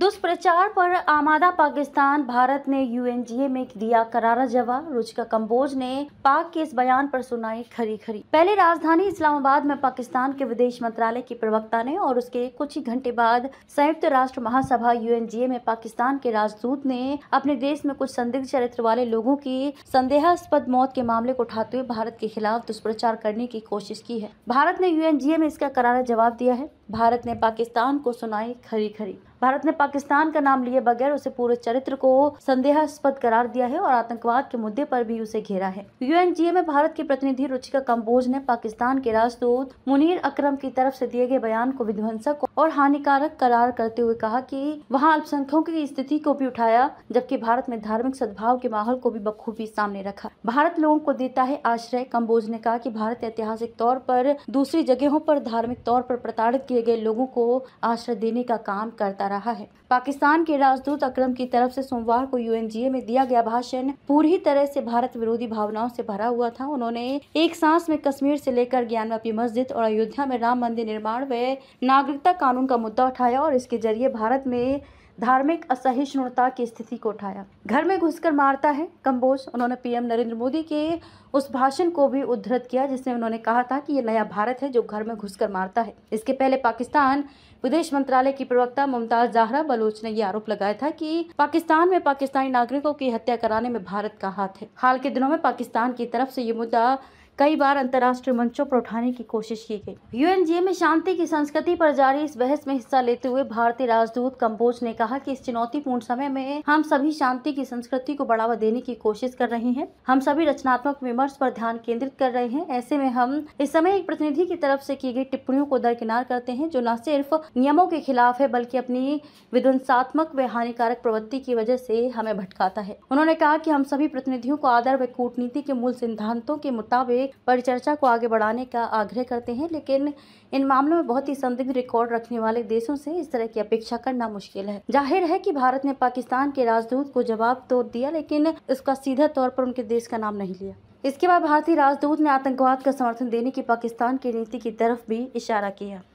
दुष्प्रचार पर आमादा पाकिस्तान भारत ने यूएनजीए में दिया करारा जवाब रुचिका कंबोज ने पाक के इस बयान पर सुनाई खरी खरी पहले राजधानी इस्लामाबाद में पाकिस्तान के विदेश मंत्रालय की प्रवक्ता ने और उसके कुछ ही घंटे बाद संयुक्त राष्ट्र महासभा यूएनजीए में पाकिस्तान के राजदूत ने अपने देश में कुछ संदिग्ध चरित्र वाले लोगों की संदेहास्पद मौत के मामले को उठाते हुए भारत के खिलाफ दुष्प्रचार करने की कोशिश की है भारत ने यूएनजीए में इसका करारा जवाब दिया है भारत ने पाकिस्तान को सुनाई खरी खरी भारत ने पाकिस्तान का नाम लिए बगैर उसे पूरे चरित्र को संदेहास्पद करार दिया है और आतंकवाद के मुद्दे पर भी उसे घेरा है यूएनजीए में भारत की प्रतिनिधि रुचिका कम्बोज ने पाकिस्तान के राजदूत मुनीर अकरम की तरफ से दिए गए बयान को विध्वंसक और हानिकारक करार करते हुए कहा कि वहां अल्पसंख्यकों की स्थिति को भी उठाया जबकि भारत में धार्मिक सद्भाव के माहौल को भी बखूबी सामने रखा भारत लोगों को देता है आश्रय कम्बोज ने कहा कि भारत ऐतिहासिक तौर पर दूसरी जगहों पर धार्मिक तौर पर प्रताड़ित किए गए लोगों को आश्रय देने का काम करता रहा है पाकिस्तान के राजदूत अक्रम की तरफ से सोमवार को यू में दिया गया भाषण पूरी तरह से भारत विरोधी भावनाओं से भरा हुआ था उन्होंने एक सांस में कश्मीर से लेकर ज्ञानवापी मस्जिद और अयोध्या में राम मंदिर निर्माण व नागरिकता कानून का मुद्दा उठाया और इसके जरिए भारत में धार्मिक असहिष्णुता की स्थिति को उठाया घर में घुसकर मारता है कम्बोज उन्होंने पीएम नरेंद्र मोदी के उस भाषण को भी उद्धृत किया जिसमें उन्होंने कहा था कि ये नया भारत है जो घर में घुसकर मारता है इसके पहले पाकिस्तान विदेश मंत्रालय की प्रवक्ता मुमताज जाहरा बलोच ने यह आरोप लगाया था कि पाकिस्तान में पाकिस्तानी नागरिकों की हत्या कराने में भारत का हाथ है हाल के दिनों में पाकिस्तान की तरफ से ये मुद्दा कई बार अंतर्राष्ट्रीय मंचों पर उठाने की कोशिश की गई यूएनजीए में शांति की संस्कृति पर जारी इस बहस में हिस्सा लेते हुए भारतीय राजदूत कम्बोज ने कहा कि इस चुनौतीपूर्ण समय में हम सभी शांति की संस्कृति को बढ़ावा देने की कोशिश कर रहे हैं हम सभी रचनात्मक विमर्श पर ध्यान केंद्रित कर रहे हैं ऐसे में हम इस समय एक प्रतिनिधि की तरफ से की गई टिप्पणियों को दरकिनार करते हैं जो न सिर्फ नियमों के खिलाफ है बल्कि अपनी विध्वंसात्मक व हानिकारक प्रवृत्ति की वजह से हमें भटकाता है उन्होंने कहा कि हम सभी प्रतिनिधियों को आदर व कूटनीति के मूल सिद्धांतों के मुताबिक परिचर्चा को आगे बढ़ाने का आग्रह करते हैं लेकिन इन मामलों में बहुत ही संदिग्ध रिकॉर्ड रखने वाले देशों से इस तरह की अपेक्षा करना मुश्किल है जाहिर है कि भारत ने पाकिस्तान के राजदूत को जवाब तो दिया लेकिन उसका सीधा तौर पर उनके देश का नाम नहीं लिया इसके बाद भारतीय राजदूत ने आतंकवाद का समर्थन देने की पाकिस्तान की नीति की तरफ भी इशारा किया